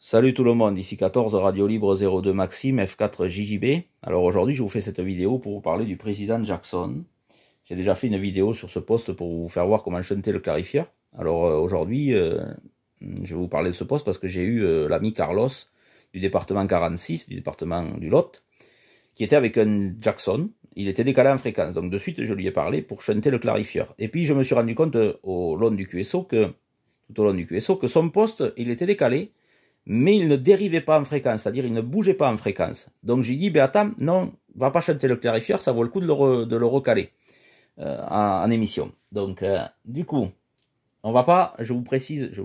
Salut tout le monde, ici 14 Radio Libre 02 Maxime F4 JJB. Alors aujourd'hui je vous fais cette vidéo pour vous parler du président Jackson. J'ai déjà fait une vidéo sur ce poste pour vous faire voir comment chanter le clarifieur. Alors euh, aujourd'hui euh, je vais vous parler de ce poste parce que j'ai eu euh, l'ami Carlos du département 46, du département du Lot, qui était avec un Jackson. Il était décalé en fréquence, donc de suite je lui ai parlé pour chanter le clarifieur. Et puis je me suis rendu compte au long du QSO que, tout au long du QSO, que son poste il était décalé mais il ne dérivait pas en fréquence, c'est-à-dire il ne bougeait pas en fréquence. Donc j'ai dit, ben attends, non, va pas chanter le clarifieur, ça vaut le coup de le, de recaler euh, en, émission. Donc euh, du coup, on va pas, je vous précise, je,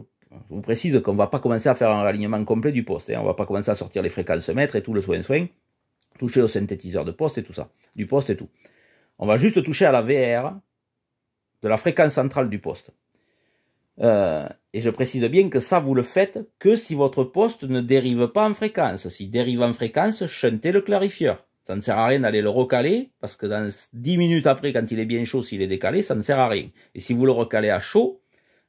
vous précise qu'on va pas commencer à faire un alignement complet du poste, On hein. on va pas commencer à sortir les fréquences mètres et tout le soin-soin, toucher au synthétiseur de poste et tout ça, du poste et tout. On va juste toucher à la VR de la fréquence centrale du poste. Euh, et je précise bien que ça, vous le faites que si votre poste ne dérive pas en fréquence. S'il dérive en fréquence, chantez le clarifieur. Ça ne sert à rien d'aller le recaler, parce que dans 10 minutes après, quand il est bien chaud, s'il est décalé, ça ne sert à rien. Et si vous le recalez à chaud,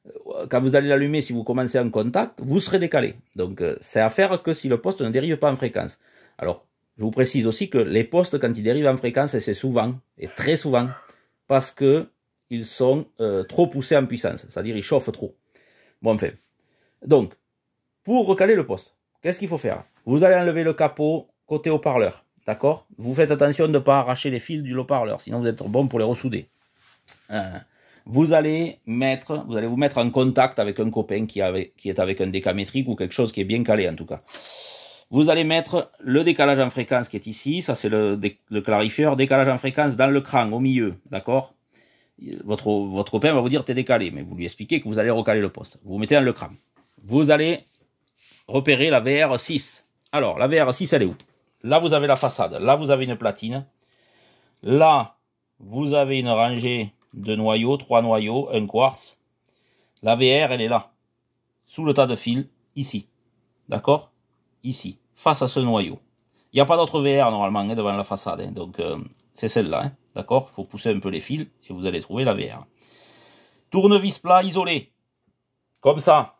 euh, quand vous allez l'allumer, si vous commencez en contact, vous serez décalé. Donc, euh, c'est à faire que si le poste ne dérive pas en fréquence. Alors, je vous précise aussi que les postes, quand ils dérivent en fréquence, c'est souvent, et très souvent, parce que ils sont euh, trop poussés en puissance, c'est-à-dire ils chauffent trop. Bon, Donc, pour recaler le poste, qu'est-ce qu'il faut faire Vous allez enlever le capot côté haut-parleur, d'accord Vous faites attention de ne pas arracher les fils du haut-parleur, sinon vous êtes bon pour les ressouder. Euh, vous allez mettre, vous allez vous mettre en contact avec un copain qui, est avec un décamétrique ou quelque chose qui est bien calé en tout cas. Vous allez mettre le décalage en fréquence qui est ici, ça c'est le, le clarifieur, décalage en fréquence dans le cran au milieu, d'accord votre, votre copain va vous dire t'es décalé, mais vous lui expliquez que vous allez recaler le poste. Vous mettez un le cram. Vous allez repérer la VR6. Alors, la VR6, elle est où Là, vous avez la façade. Là, vous avez une platine. Là, vous avez une rangée de noyaux, trois noyaux, un quartz. La VR, elle est là. Sous le tas de fils, ici. D'accord Ici, face à ce noyau. Il n'y a pas d'autre VR normalement hein, devant la façade. Hein. donc, euh, c'est celle-là. Hein. D'accord Il faut pousser un peu les fils et vous allez trouver la VR. Tournevis plat isolé. Comme ça.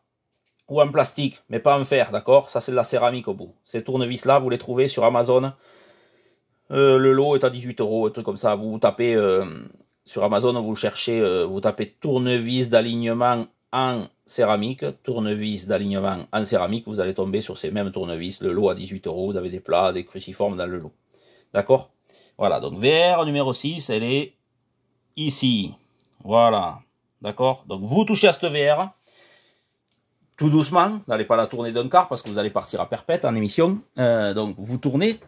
Ou en plastique, mais pas en fer, d'accord Ça, c'est de la céramique au bout. Ces tournevis-là, vous les trouvez sur Amazon. Euh, le lot est à 18 euros, un truc comme ça. Vous, tapez euh, sur Amazon, vous cherchez, euh, vous tapez tournevis d'alignement en céramique, tournevis d'alignement en céramique, vous allez tomber sur ces mêmes tournevis. Le lot à 18 euros, vous avez des plats, des cruciformes dans le lot. D'accord voilà, donc VR numéro 6, elle est ici. Voilà, d'accord Donc vous touchez à cette VR, tout doucement, n'allez pas la tourner d'un quart parce que vous allez partir à perpète en émission. Euh, donc vous tournez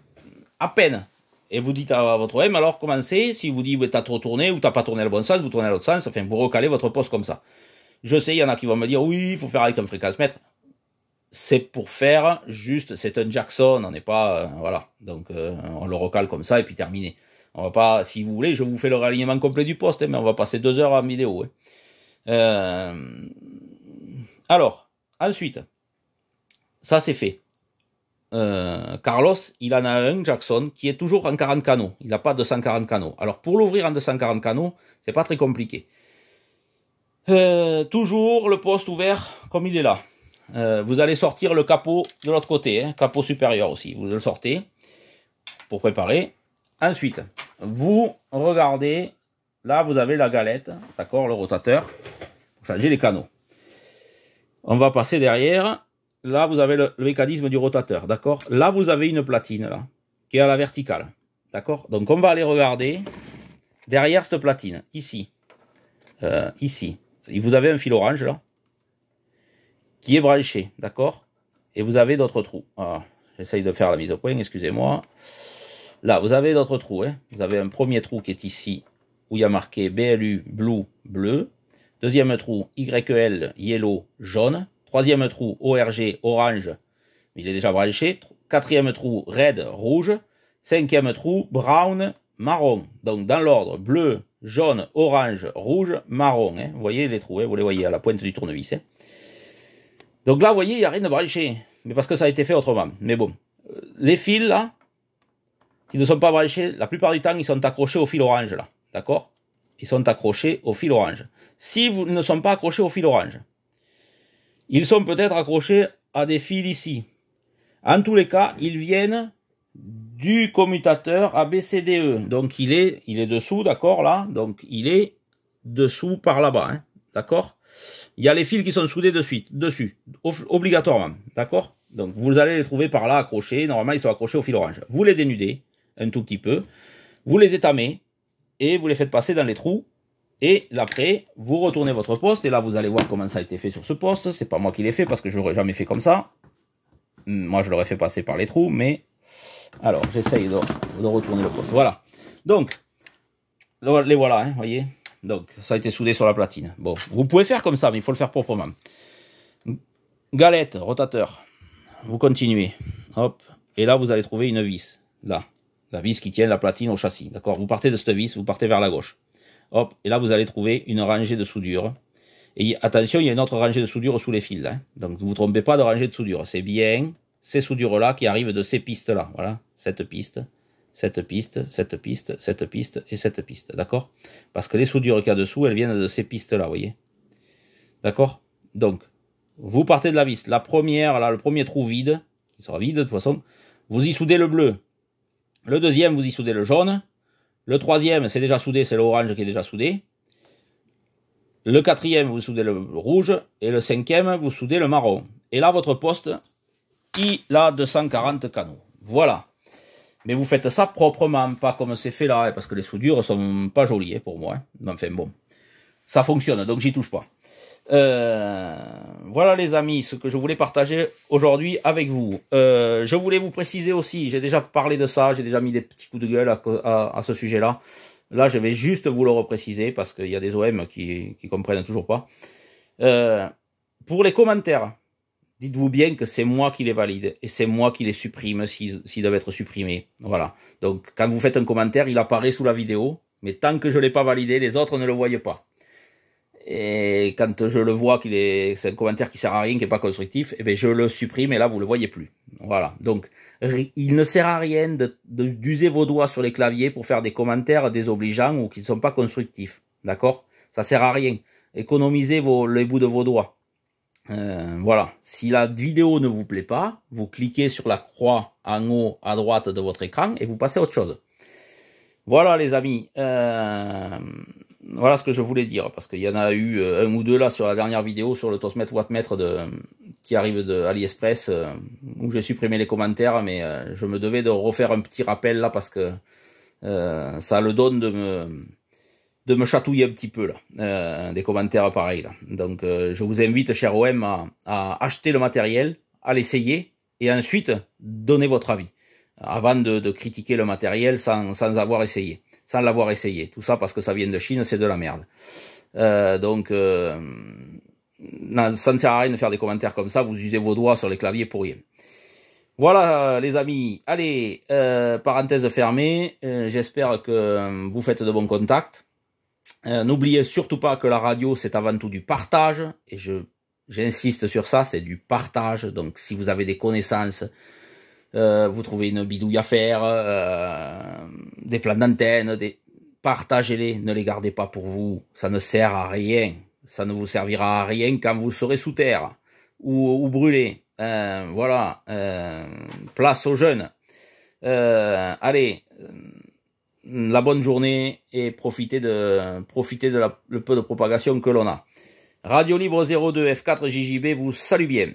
à peine. Et vous dites à votre M, alors commencez, si vous dites, t'as trop tourné ou t'as pas tourné le bon sens, vous tournez à l'autre sens, enfin vous recalez votre poste comme ça. Je sais, il y en a qui vont me dire, oui, il faut faire avec un fréquence-mètre c'est pour faire juste, c'est un Jackson, on n'est pas, euh, voilà, donc euh, on le recale comme ça et puis terminé. On va pas, si vous voulez, je vous fais le réalignement complet du poste, hein, mais on va passer deux heures en vidéo. Hein. Euh, alors, ensuite, ça c'est fait. Carlos, il en a un Jackson qui est toujours en 40 canaux. Il n'a pas 240 canaux. Alors pour l'ouvrir en 240 canaux, c'est pas très compliqué. toujours le poste ouvert comme il est là. Euh, vous allez sortir le capot de l'autre côté, hein, capot supérieur aussi. Vous le sortez pour préparer. Ensuite, vous regardez, là vous avez la galette, d'accord, le rotateur, vous changer les canaux. On va passer derrière. Là, vous avez le, mécanisme du rotateur, d'accord Là, vous avez une platine, là, qui est à la verticale, d'accord Donc, on va aller regarder derrière cette platine, ici, euh, ici. vous avez un fil orange, là, est branché, d'accord Et vous avez d'autres trous. Ah, j'essaye de faire la mise au point, excusez-moi. Là, vous avez d'autres trous. Hein. vous avez un premier trou qui est ici, où il y a marqué BLU, blue, bleu. Deuxième trou, YEL, yellow, jaune. Troisième trou, ORG, orange. Il est déjà branché. Quatrième trou, red, rouge. Cinquième trou, brown, marron. Donc, dans l'ordre, bleu, jaune, orange, rouge, marron. Hein. vous voyez les trous, hein. vous les voyez à la pointe du tournevis. Donc là, vous voyez, il n'y a rien de branché. Mais parce que ça a été fait autrement. Mais bon. Les fils, là, qui ne sont pas branchés, la plupart du temps, ils sont accrochés au fil orange, là. D'accord Ils sont accrochés au fil orange. Si vous ne sont pas accrochés au fil orange, ils sont peut-être accrochés à des fils ici. En tous les cas, ils viennent du commutateur ABCDE. Donc il est, il est dessous, d'accord, là. Donc il est dessous par là-bas. Hein. D'accord Il y a les fils qui sont soudés de suite, dessus, obligatoirement. D'accord Donc vous allez les trouver par là accrochés. Normalement, ils sont accrochés au fil orange. Vous les dénudez un tout petit peu. Vous les étamez et vous les faites passer dans les trous. Et après, vous retournez votre poste. Et là, vous allez voir comment ça a été fait sur ce poste. C'est pas moi qui l'ai fait parce que je l'aurais jamais fait comme ça. Hmm, moi, je l'aurais fait passer par les trous, mais... Alors, j'essaye de, retourner le poste. Voilà. Donc, les voilà, vous hein, voyez donc, ça a été soudé sur la platine. Bon, vous pouvez faire comme ça, mais il faut le faire proprement. Galette, rotateur. Vous continuez. Hop. Et là, vous allez trouver une vis. Là. La vis qui tient la platine au châssis. D'accord Vous partez de cette vis, vous partez vers la gauche. Hop. Et là, vous allez trouver une rangée de soudure. Et attention, il y a une autre rangée de soudure sous les fils. Hein. Donc, ne vous trompez pas de rangée de soudure. C'est bien ces soudures-là qui arrivent de ces pistes-là. Voilà, cette piste cette piste, cette piste, cette piste et cette piste, d'accord Parce que les soudures qu'il y a dessous, elles viennent de ces pistes-là, vous voyez D'accord Donc, vous partez de la vis. La première, là, le premier trou vide, qui sera vide de toute façon, vous y soudez le bleu. Le deuxième, vous y soudez le jaune. Le troisième, c'est déjà soudé, c'est l'orange qui est déjà soudé. Le quatrième, vous soudez le rouge. Et le cinquième, vous soudez le marron. Et là, votre poste, il a 240 canaux. Voilà. Mais vous faites ça proprement, pas comme c'est fait là, parce que les soudures sont pas jolies hein, pour moi. Mais hein. Enfin bon, ça fonctionne, donc j'y touche pas. Euh, voilà les amis, ce que je voulais partager aujourd'hui avec vous. Euh, je voulais vous préciser aussi, j'ai déjà parlé de ça, j'ai déjà mis des petits coups de gueule à, ce sujet-là. Là, je vais juste vous le repréciser parce qu'il y a des OM qui, ne comprennent toujours pas. Euh, pour les commentaires, dites-vous bien que c'est moi qui les valide et c'est moi qui les supprime s'ils doivent être supprimés. Voilà. Donc, quand vous faites un commentaire, il apparaît sous la vidéo, mais tant que je ne l'ai pas validé, les autres ne le voient pas. Et quand je le vois qu'il est, c'est un commentaire qui sert à rien, qui n'est pas constructif, eh bien, je le supprime et là, vous le voyez plus. Voilà. Donc, il ne sert à rien d'user vos doigts sur les claviers pour faire des commentaires désobligeants ou qui ne sont pas constructifs. D'accord? Ça sert à rien. Économisez les bouts de vos doigts. Euh, voilà, si la vidéo ne vous plaît pas, vous cliquez sur la croix en haut à droite de votre écran et vous passez à autre chose. Voilà les amis, euh, voilà ce que je voulais dire, parce qu'il y en a eu euh, un ou deux là sur la dernière vidéo sur le TOSMET Wattmètre de, qui arrive de AliExpress, où j'ai supprimé les commentaires, mais je me devais de refaire un petit rappel là, parce que ça le donne de me de me chatouiller un petit peu là, euh, des commentaires pareils Donc euh, je vous invite, cher OM, à, acheter le matériel, à l'essayer et ensuite donner votre avis avant de, critiquer le matériel sans, sans avoir essayé, sans l'avoir essayé. Tout ça parce que ça vient de Chine, c'est de la merde. Euh, donc ça ne sert à rien de faire des commentaires comme ça, vous usez vos doigts sur les claviers pour rien. Voilà les amis, allez, parenthèse fermée, j'espère que vous faites de bons contacts. Euh, n'oubliez surtout pas que la radio, c'est avant tout du partage, et je j'insiste sur ça, c'est du partage. Donc si vous avez des connaissances, euh, vous trouvez une bidouille à faire, euh, des plans d'antenne, des... partagez-les, ne les gardez pas pour vous, ça ne sert à rien, ça ne vous servira à rien quand vous serez sous terre ou, ou brûlé. voilà, place aux jeunes. allez la bonne journée et profiter de, profiter de la, le peu de propagation que l'on a. Radio Libre 02 F4 JJB vous salue bien.